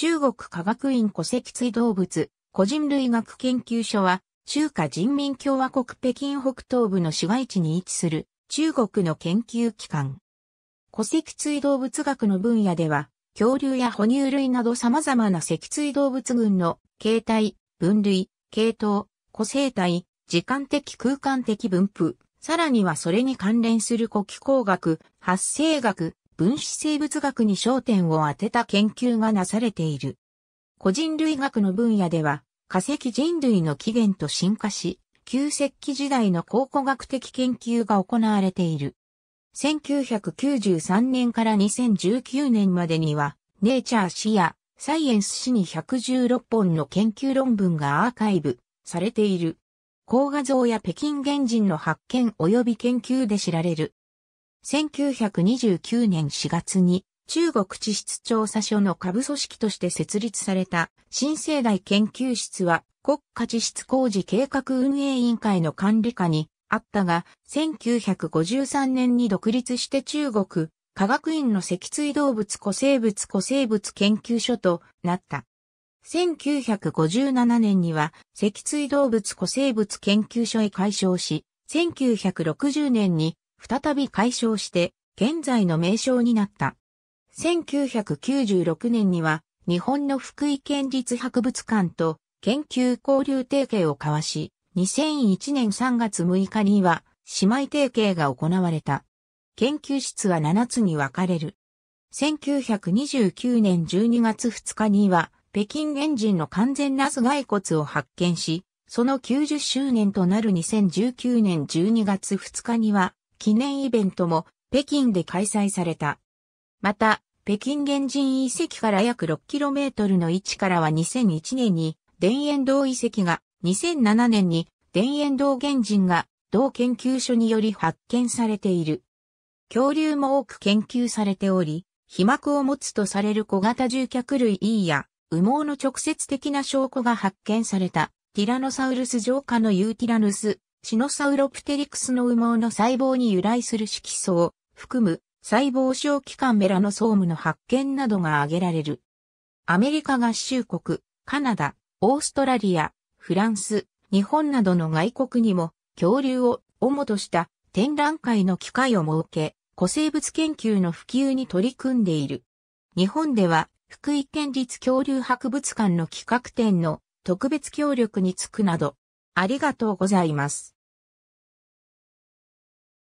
中国科学院戸籍追動物、個人類学研究所は、中華人民共和国北京北東部の市街地に位置する中国の研究機関。戸籍追動物学の分野では、恐竜や哺乳類など様々な脊椎動物群の形態、分類、系統、個性体、時間的空間的分布、さらにはそれに関連する古気候学、発生学、分子生物学に焦点を当てた研究がなされている。個人類学の分野では、化石人類の起源と進化し、旧石器時代の考古学的研究が行われている。1993年から2019年までには、ネイチャー誌やサイエンス誌に116本の研究論文がアーカイブされている。高画像や北京原人の発見及び研究で知られる1929年4月に中国地質調査所の下部組織として設立された新生代研究室は国家地質工事計画運営委員会の管理下にあったが、1953年に独立して中国科学院の脊椎動物古生物古生物研究所となった。1957年には脊椎動物古生物研究所へ改称し、1960年に再び解消して、現在の名称になった。1996年には、日本の福井県立博物館と研究交流提携を交わし、2001年3月6日には姉妹提携が行われた。研究室は7つに分かれる。1929年12月2日には、北京エンジンの完全な頭骸骨を発見し、その90周年となる2019年12月2日には、記念イベントも北京で開催された。また、北京原人遺跡から約 6km の位置からは2001年に田園堂遺跡が、2007年に田園堂原人が同研究所により発見されている。恐竜も多く研究されており、被膜を持つとされる小型獣脚類 E や羽毛の直接的な証拠が発見されたティラノサウルス上下のユーティラヌスシノサウロプテリクスの羽毛の細胞に由来する色素を含む細胞小器官メラノソームの発見などが挙げられる。アメリカ合衆国、カナダ、オーストラリア、フランス、日本などの外国にも恐竜を主とした展覧会の機会を設け、古生物研究の普及に取り組んでいる。日本では福井県立恐竜博物館の企画展の特別協力につくなど、ありがとうございます。